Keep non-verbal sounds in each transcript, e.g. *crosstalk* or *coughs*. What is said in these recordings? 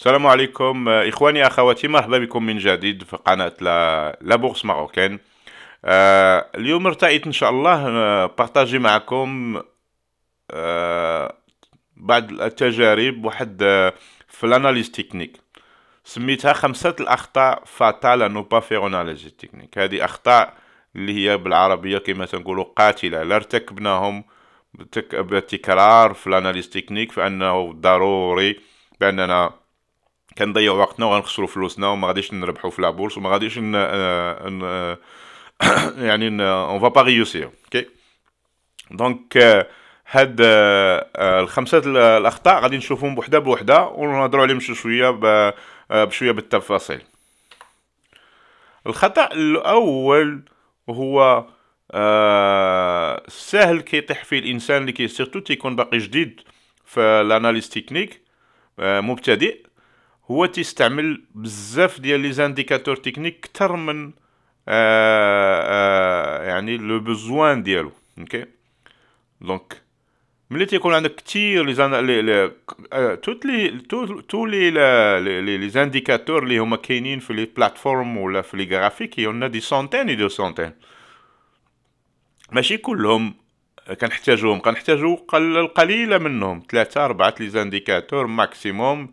السلام عليكم آه، اخواني اخواتي مرحبا بكم من جديد في قناه لا, بورس ماروكان آه اليوم ارتأيت ان شاء الله آه، بارطاجي معكم آه بعض التجارب واحد آه، في الاناليز تكنيك سميتها خمسة الأخطاء فاتال نو با فيغ اناليز تكنيك هذه أخطاء اللي هي بالعربية كما تنقولوا قاتلة لا ارتكبناهم بالتكرار في الاناليز تكنيك فأنه ضروري بأننا كنضيعوا وقتنا وغنخسروا فلوسنا وما غاديش نربحوا في لابورس وما غاديش ن... آه، ن... *coughs* يعني اون فا با ريوسير اوكي دونك هاد آه، آه، الخمسه الاخطاء غادي نشوفهم بوحده بوحده ونهضروا عليهم شو شويه ب... بشويه بالتفاصيل الخطا الاول هو سهل كيطيح فيه الانسان اللي كي سيرتو تيكون باقي جديد في الاناليز تكنيك مبتدئ هو تيستعمل بزاف ديال لي زانديكاتور تكنيك كتر من آآ آه، آآ آه، يعني لو بوزوان ديالو اوكي دونك ملي تيكون عندك كثير لي زان آه، لي توت لي تو لي لي زانديكاتور اللي هما كاينين في لي بلاتفورم ولا في لي غرافيك يونا دي سونتين دو سونتين ماشي كلهم كنحتاجوهم كنحتاجو قل القليله منهم ثلاثه اربعه لي زانديكاتور ماكسيموم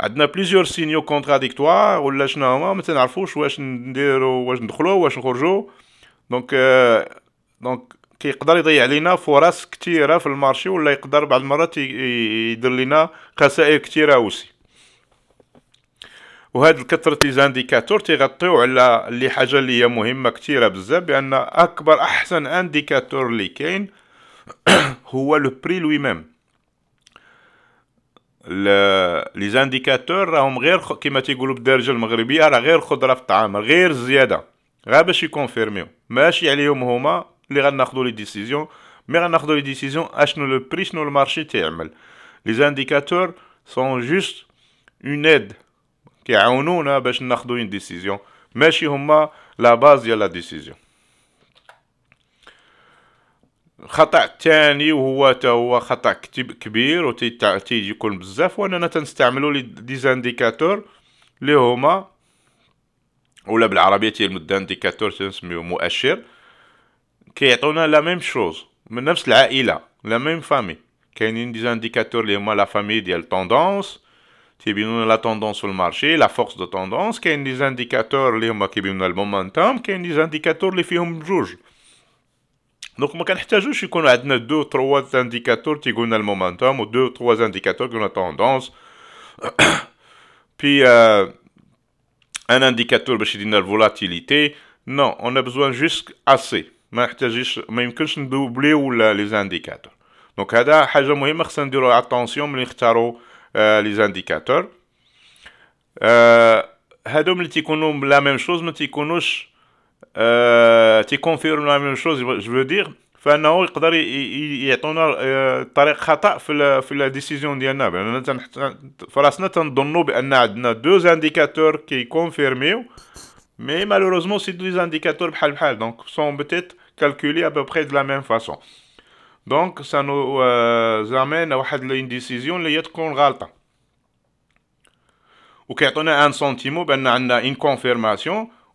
عندنا بليزيور سينيو كونتراديكتوار ولا شنو هما ما تنعرفوش واش نديرو واش ندخلو واش نخرجو دونك دونك euh, كيقدر يضيع لينا فرص كثيره في المارشي ولا يقدر بعض المرات يدير لينا خسائر كثيره اوسي وهاد الكثرة لي زانديكاتور تيغطيو على اللي حاجة اللي هي مهمة كثيرة بزاف بأن أكبر أحسن انديكاتور اللي كاين *clears throat* هو لو بري لوي ميم لي زانديكاتور راهم غير خ... كيما تيقولوا بالدارجه المغربيه راه غير خضره في الطعام غير زياده غير باش يكونفيرميو ماشي عليهم هما اللي غناخذوا لي ديسيزيون مي غناخذوا لي ديسيزيون اشنو لو بري شنو المارشي تيعمل لي زانديكاتور سون جوست اون ايد كيعاونونا باش ناخذوا اون ديسيزيون ماشي هما لا باز ديال لا ديسيزيون الخطا الثاني وهو تا هو خطا كبير و تيجي يكون بزاف واننا تنستعملو لي ديزانديكاتور اللي هما ولا بالعربيه تي المدانديكاتور تنسميو مؤشر كيعطونا لا ميم شوز من نفس العائله لا ميم فامي كاينين ديزانديكاتور اللي هما لا فامي ديال طوندونس تيبينونا لا طوندونس في المارشي لا فورس دو طوندونس كاين ديزانديكاتور اللي هما كيبينونا المومنتوم كاين ديزانديكاتور اللي فيهم جوج Donc, je vais vous deux trois indicateurs qui le momentum ou deux trois indicateurs qui tendance. *coughs* Puis, euh, un indicateur qui ben, la volatilité. Non, on a besoin juste assez. Je les indicateurs. Donc, attention euh, les indicateurs. Je euh, la même chose, mais qui euh, confirme la même chose, je veux dire, il y avoir des la décision que l'on a faite. Par a deux indicateurs qui sont confirmés, mais malheureusement, ces deux indicateurs différents, donc sont peut-être calculés à peu près de la même façon. Donc, ça nous euh, amène à une décision qui est ou Donc, on a un sentiment que l'on a une confirmation,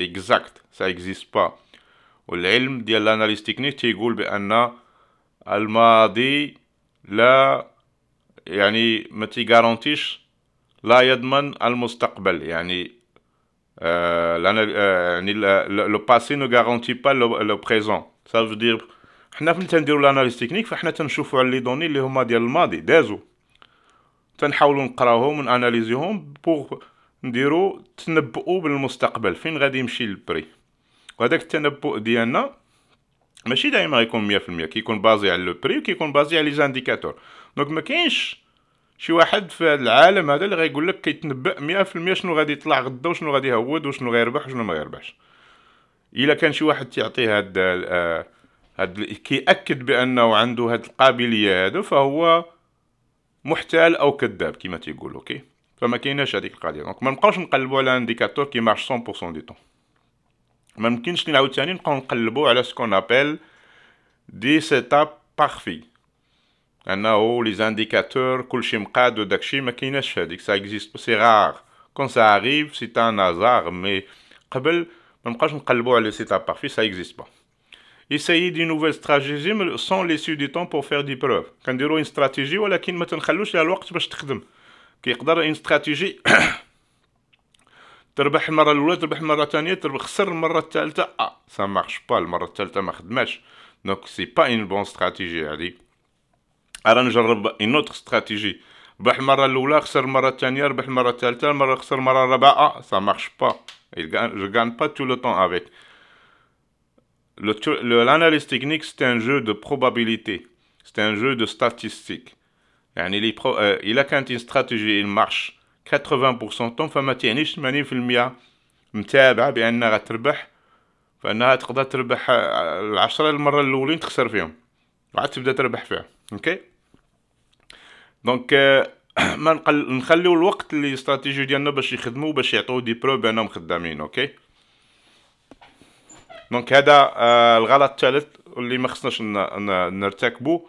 exact ça n'existe pas والعلم ديال الاناليز تكنيك تيقول بان الماضي لا يعني ما تيغارونتيش لا يضمن المستقبل يعني euh, euh, le, le passé ne garantit pas le, le présent ça veut dire حنا فين تنديروا الاناليز تكنيك فحنا تنشوفوا على لي دوني اللي هما ديال الماضي دازو تنحاولوا نقراوهم وناناليزيهم بوغ نديرو تنبؤوا بالمستقبل فين غادي يمشي البري وهذاك التنبؤ ديالنا ماشي دائما غيكون 100% كيكون بازي على لو بري وكيكون بازي على لي زانديكاتور دونك ما كاينش شي واحد في هذا العالم هذا اللي غيقول لك كيتنبأ 100% شنو غادي يطلع غدا وشنو غادي يهود وشنو غيربح وشنو ما غيربحش الا كان شي واحد تيعطي هاد آه هاد كيأكد بانه عنده هاد القابليه هادو فهو محتال او كذاب كما تيقول اوكي Donc, je ne sais pas si je peux un indicateur qui marche 100% du temps. même ne sais pas si je peux ce qu'on appelle des étapes parfaites. Les indicateurs, les indicateurs qui sont en train de faire, je ne sais pas C'est rare. Quand ça arrive, c'est un hasard, mais je ne sais pas si je peux faire étapes parfaites. parfait. Ça n'existe pas. Essayez de nouvelles stratégies sans l'issue du temps pour faire des preuves. Quand vous avez oh, une stratégie, vous avez une stratégie qui est en train de faire. Qui a une stratégie *coughs* Ça marche pas, le est Donc, ce pas une bonne stratégie. Une autre stratégie. Ça marche pas. Je gagne pas tout le temps avec. L'analyse technique, c'est un jeu de probabilité c'est un jeu de statistiques. يعني لي برو... الا كانت استراتيجي مارش 80% طون فما تعنيش 80% متابعه بانها غتربح فانها تقدر تربح العشرة المره الاولين تخسر فيهم وعاد تبدا تربح فيها اوكي دونك euh, *clears throat* ما نقل نخليو الوقت اللي استراتيجي ديالنا باش يخدموا باش يعطيو دي برو بانهم خدامين اوكي دونك هذا آه، الغلط الثالث اللي ما خصناش نرتكبوه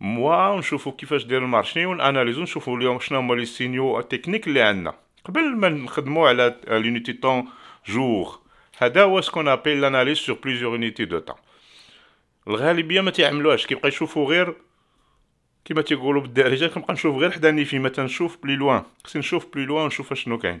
موا ونشوفوا كيفاش داير المارشي وناناليزو نشوفوا اليوم شنو هما لي سينيو تكنيك اللي عندنا قبل ما نخدموا على لونيتي طون جور هذا هو سكون ابيل لاناليز سور بليزيور يونيتي دو طون الغالبيه ما تيعملوهاش كيبقى يشوفوا غير كما تيقولوا بالدارجه كنبقى نشوف غير حداني ما تنشوف بلي لوان خصني نشوف بلي لوان ونشوف شنو كاين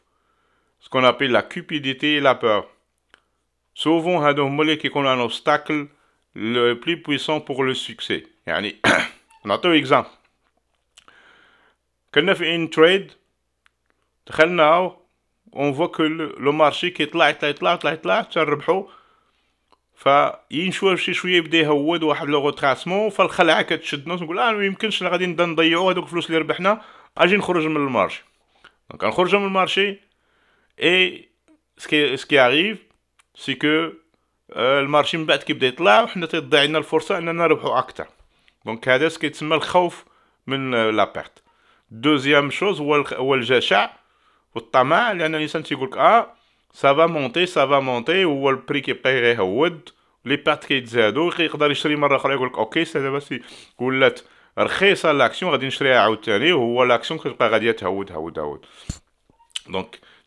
ce qu'on appelle la cupidité et la peur. Souvent, mollet qui un obstacle le plus puissant pour le succès. يعني نعطيو اكزامبل كنا في ان تريد دخلنا اون لو مارشي نربحو فينشوف شويه بدا يهود واحد لو فالخلعه اه يمكنش غادي نبدا الفلوس اللي ربحنا اجي نخرج من المارشي من المارشي et ce qui, ce qui arrive, c'est que euh, le marché qui est là, on la force à acte. Donc, c'est ce qui sont le de la perte. Deuxième chose, c'est le le tama, il y a un qui dit ça va monter, ça va monter, ou le prix qui est payé les pertes qui sont il y a des choses qui sont ok, si. Ou le l'action, qui l'action qui est Donc,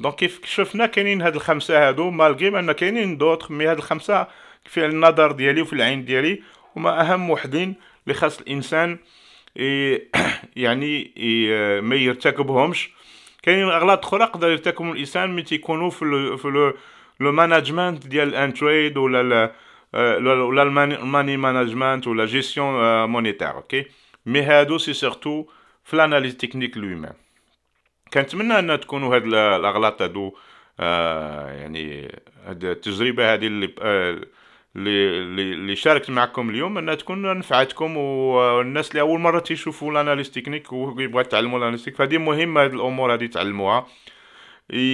دونك كيف شفنا كاينين هاد الخمسه هادو مالغيم ان كاينين دوطخ مي هاد الخمسه في النظر ديالي وفي العين ديالي هما اهم وحدين اللي خاص الانسان *coughs* يعني ما يرتكبهمش كاينين اغلاط اخرى يقدر يرتكب الانسان مي تيكونوا في ال في لو لو مانجمنت ديال تريد آه، ولا ولا الماني مانجمنت ولا جيستيون مونيتير اوكي مي هادو سي سورتو في الاناليز تكنيك مام كنتمنى ان تكونوا هاد الاغلاط هادو آه يعني هاد التجربه هادي اللي آه اللي اللي شاركت معكم اليوم انها تكون نفعتكم والناس اللي اول مره تيشوفوا الاناليز تكنيك ويبغى يتعلموا الاناليز تكنيك فهذه مهمه هاد الامور هذه تعلموها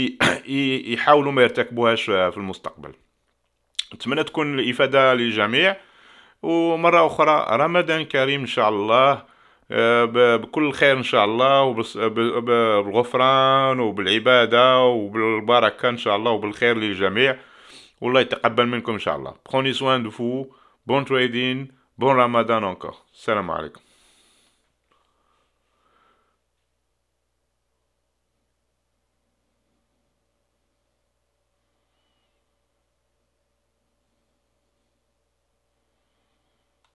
*coughs* يحاولوا ما يرتكبوهاش في المستقبل نتمنى تكون الافاده للجميع ومره اخرى رمضان كريم ان شاء الله آه، بكل خير ان شاء الله وبالغفران آه، آه، وبالعباده وبالبركه ان شاء الله وبالخير للجميع والله يتقبل منكم ان شاء الله بروني سوان دو فو بون تريدين بون رمضان انكور السلام عليكم